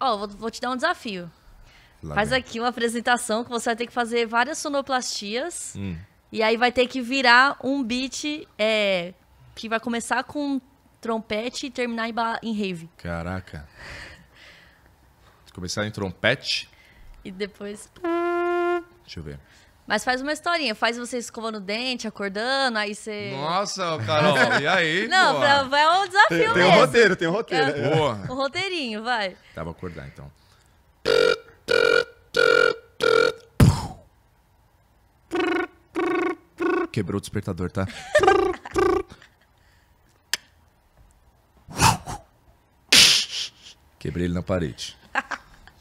Ó, oh, vou, vou, te dar um desafio. Lá Faz bem. aqui uma apresentação que você vai ter que fazer várias sonoplastias. Hum. E aí vai ter que virar um beat é, que vai começar com trompete e terminar em, em rave. Caraca. Começar em trompete. E depois. Deixa eu ver. Mas faz uma historinha, faz você escovando o dente, acordando, aí você. Nossa, Carol, e aí? Não, vai um desafio tem mesmo. Tem um roteiro, tem um roteiro. É, Porra. Um roteirinho, vai. Tá, vou acordar então. Quebrou o despertador, tá? Quebrei ele na parede.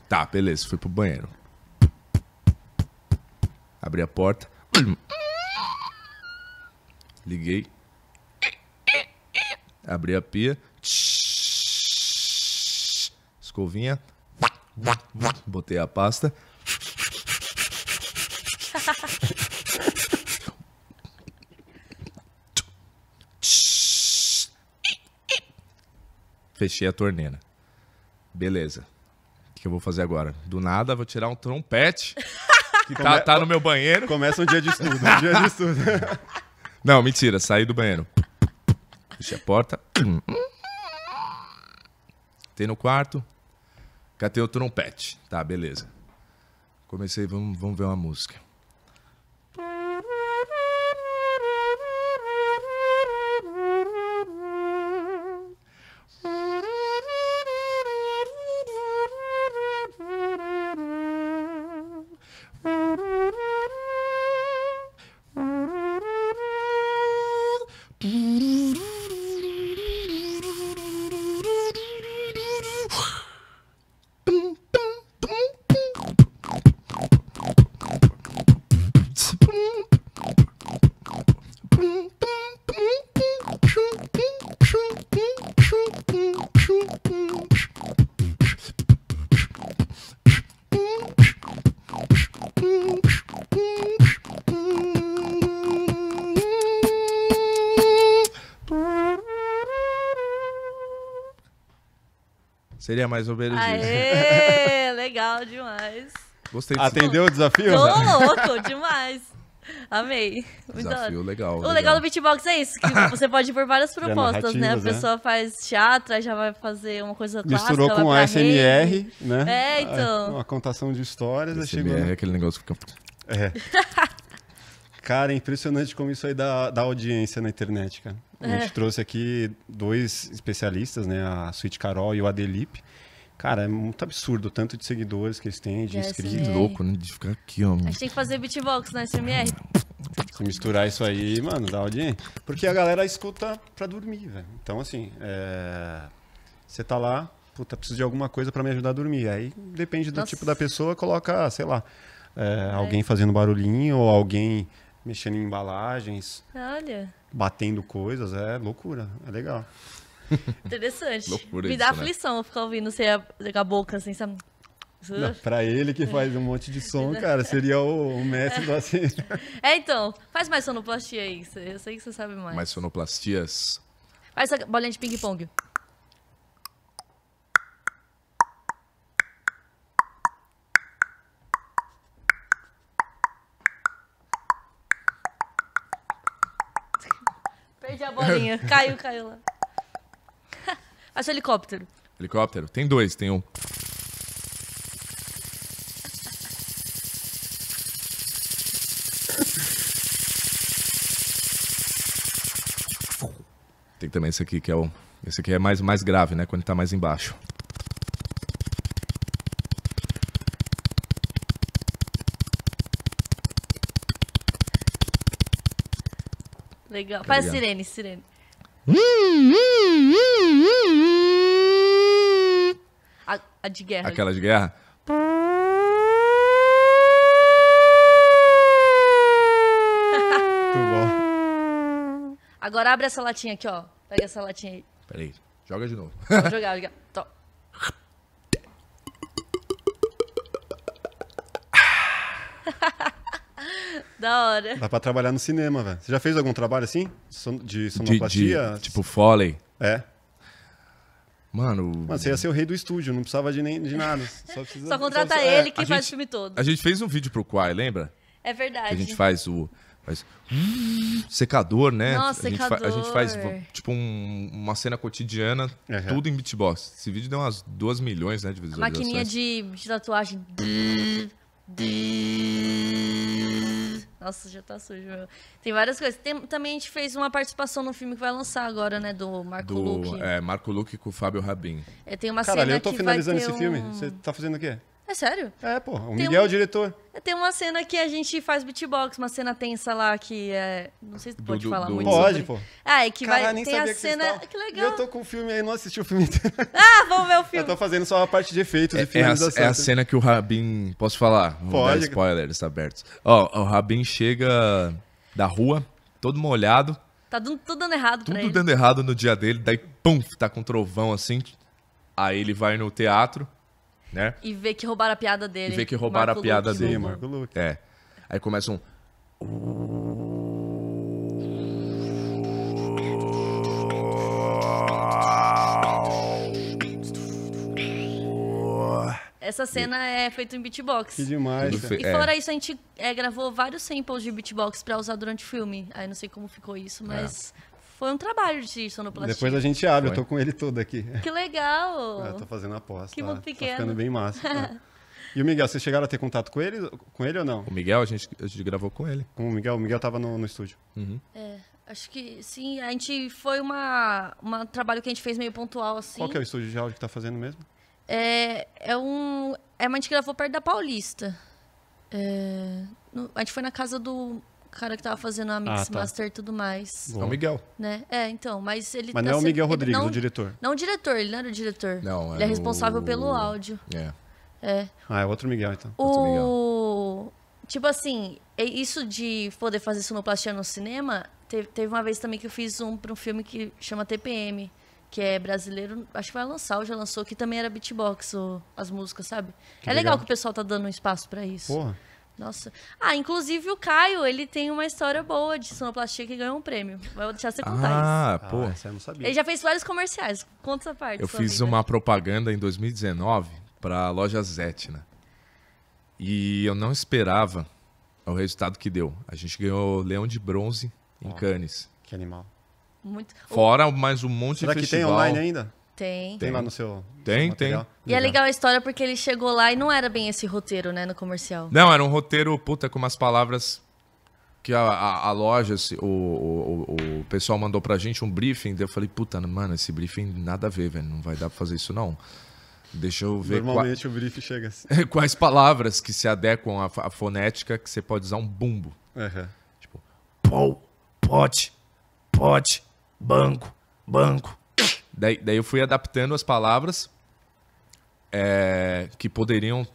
Tá, beleza, fui pro banheiro abri a porta. Liguei. Abri a pia. Escovinha. Botei a pasta. Fechei a torneira. Beleza. O que eu vou fazer agora? Do nada, vou tirar um trompete. Que tá, tá no meu banheiro. Começa um dia de estudo, um dia de estudo. Não, mentira, saí do banheiro. Fechei a porta. Tem no quarto. Catei o trompete. Tá, beleza. Comecei, vamos, vamos ver uma música. Seria mais ou menos Aê, isso. legal demais. Gostei disso. Atendeu o desafio? Tô louco, demais. Amei. Desafio legal. O legal. legal do beatbox é isso, que você pode ir por várias propostas, né? A né? pessoa né? faz teatro, já vai fazer uma coisa Misturou clássica. Misturou com a SMR, né? É, então. A, é, uma contação de histórias. SMR chegou... é aquele negócio que fica... É. Cara, é impressionante como isso aí dá, dá audiência na internet, cara. A gente é. trouxe aqui dois especialistas, né? A Suíte Carol e o Adelipe. Cara, é muito absurdo o tanto de seguidores que eles têm, de inscritos. Que louco, né? De ficar aqui, ó. A gente tem que fazer beatbox na né, SMR. Se misturar isso aí, mano, dá audiência. Porque a galera escuta pra dormir, velho. Então, assim, é, você é... tá lá, puta, preciso de alguma coisa para me ajudar a dormir. Aí depende do Nossa. tipo da pessoa, coloca, sei lá, é, é. alguém fazendo barulhinho ou alguém mexendo em embalagens. Olha. Batendo coisas, é loucura, é legal. Interessante. loucura Me isso, dá né? aflição ficar ouvindo você com a boca assim, sabe? Não, pra ele que faz um monte de som, cara, seria o, o mestre do assim. É, então, faz mais sonoplastia aí. Eu sei que você sabe mais. Mais sonoplastias? Faz essa bolinha de ping-pong. perdi a bolinha. caiu, caiu lá. Acho helicóptero. Helicóptero? Tem dois, tem um. Tem também esse aqui, que é o. Esse aqui é mais, mais grave, né? Quando tá mais embaixo. Legal. Tá Faz ligado? sirene, sirene. A, a de guerra. Aquela de guerra? Agora abre essa latinha aqui, ó. Pega essa latinha aí. Peraí, joga de novo. Vou jogar, jogar. Tô. Da hora. Dá pra trabalhar no cinema, velho. Você já fez algum trabalho assim? De sonoplastia? De, de, tipo Foley? É. Mano, Mano, você ia ser o rei do estúdio, não precisava de, nem, de nada. Só, precisa, só contrata só, ele é. que a faz gente, o filme todo. A gente fez um vídeo pro Quai, lembra? É verdade. Que a gente faz o. Faz... Secador, né? Nossa, a gente secador. Fa, a gente faz tipo um, uma cena cotidiana, uhum. tudo em beatbox. Esse vídeo deu umas 2 milhões né, de visualizações. A maquininha de, de tatuagem. Nossa, já tá sujo. Meu. Tem várias coisas. Tem, também a gente fez uma participação no filme que vai lançar agora, né? Do Marco do, Luque. É, Marco Luque com o Fábio Rabin. É, tem uma Caralho, cena eu tô finalizando esse um... filme. Você tá fazendo o quê? É sério? É, pô. O tem Miguel um... é o diretor tem uma cena que a gente faz beatbox, uma cena tensa lá que é. Não sei se pode do, falar do, muito. Pode, sobre. pô. Ah, é que Caralho, vai. Nem tem a que cena. Que legal. Eu tô com o filme aí, não assisti o filme inteiro. Ah, vamos ver o filme. Eu tô fazendo só a parte de efeitos é, e finalização. É a, é a tá? cena que o Rabin. Posso falar? pode. spoilers abertos. Ó, o Rabin chega da rua, todo molhado. Tá dando, tudo dando errado tudo pra Tudo dando errado no dia dele, daí, pum, tá com um trovão assim. Aí ele vai no teatro né? E ver que roubaram a piada dele. E ver que roubaram Marco a piada dele, mano, É. Aí começa um. Essa cena é feita em beatbox. Que demais. Cara. E fora é. isso, a gente é, gravou vários samples de beatbox pra usar durante o filme. Aí não sei como ficou isso, é. mas é. Foi um trabalho de sonoplastia. Depois a gente abre, Foi. eu tô com ele todo aqui. Que legal! É, tô fazendo aposta. Que mundo tá pequeno. Tá ficando bem massa. Tá. E o Miguel, vocês chegaram a ter contato com ele, com ele ou não? O Miguel, a gente, a gente gravou com ele. Com o Miguel? O Miguel tava no, no estúdio. Uhum. É, acho que sim. A gente foi uma, uma trabalho que a gente fez meio pontual, assim. Qual que é o estúdio de áudio que tá fazendo mesmo? É, é um... É, a gente gravou perto da Paulista. É, no, a gente foi na casa do cara que tava fazendo a ah, Mix ah, tá. Master e tudo mais. É o Miguel. Né? É, então, mas ele. Mas tá não é o Miguel Rodrigues, não, o diretor. Não é o diretor, ele não era o diretor. Não, Ele é, é responsável o... pelo áudio. É. É. Ah, é outro Miguel, então. O... Miguel. Tipo assim, isso de poder fazer sonoplastia no cinema, teve, teve uma vez também que eu fiz um para um filme que chama TPM, que é brasileiro, acho que vai lançar, ou já lançou, que também era beatbox, ou, as músicas, sabe? Que é legal. legal. que o pessoal tá dando um espaço para isso. Porra. Nossa. Ah, inclusive o Caio, ele tem uma história boa de sonoplastia que ganhou um prêmio. Vou deixar você contar ah, isso. Ah, pô. Essa eu não sabia. Ele já fez vários comerciais. Conta essa parte. Eu fiz uma propaganda em 2019 para a loja Zetna. E eu não esperava o resultado que deu. A gente ganhou Leão de Bronze em oh, Cannes. Que animal. Muito. Fora mais um monte Será de festival. Será que tem online ainda? Tem. Tem lá no seu. Tem, tem. E é legal a história porque ele chegou lá e não era bem esse roteiro, né, no comercial. Não, era um roteiro, puta, com umas palavras que a, a, a loja, o, o, o, pessoal mandou pra gente um briefing. Daí eu falei, puta, mano, esse briefing nada a ver, velho. Não vai dar pra fazer isso, não. Deixa eu ver. Normalmente o briefing chega assim. Quais palavras que se adequam à, à, fonética que você pode usar um bumbo. Uhum. Tipo, pau, pote, pote, banco, banco, Daí, daí eu fui adaptando as palavras é, que poderiam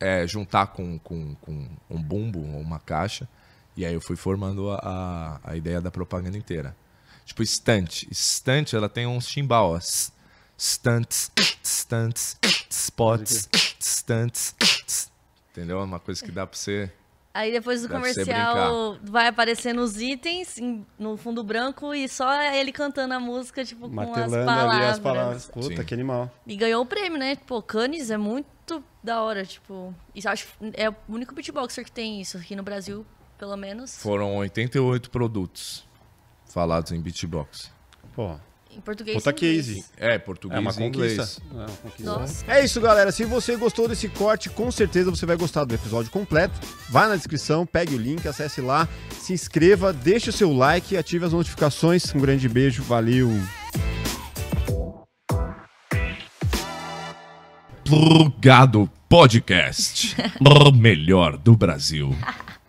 é, juntar com, com, com, um bumbo ou uma caixa. E aí eu fui formando a, a, ideia da propaganda inteira. Tipo, estante. Estante, ela tem uns chimbal, ó. Stunts, stunts, spots, stunts. Entendeu? É uma coisa que dá pra você Aí depois do Deve comercial vai aparecendo os itens em, no fundo branco e só ele cantando a música, tipo, com as palavras. as palavras. Puta, Sim. que animal. E ganhou o prêmio, né? Pô, Canis é muito da hora, tipo. Isso acho é o único beatboxer que tem isso aqui no Brasil, pelo menos. Foram 88 produtos falados em beatbox. Pô. Em português. É, português. É uma conquista. É, uma conquista. Nossa. é isso, galera. Se você gostou desse corte, com certeza você vai gostar do episódio completo. Vá na descrição, pegue o link, acesse lá, se inscreva, deixe o seu like e ative as notificações. Um grande beijo, valeu. Plugado Podcast. o melhor do Brasil.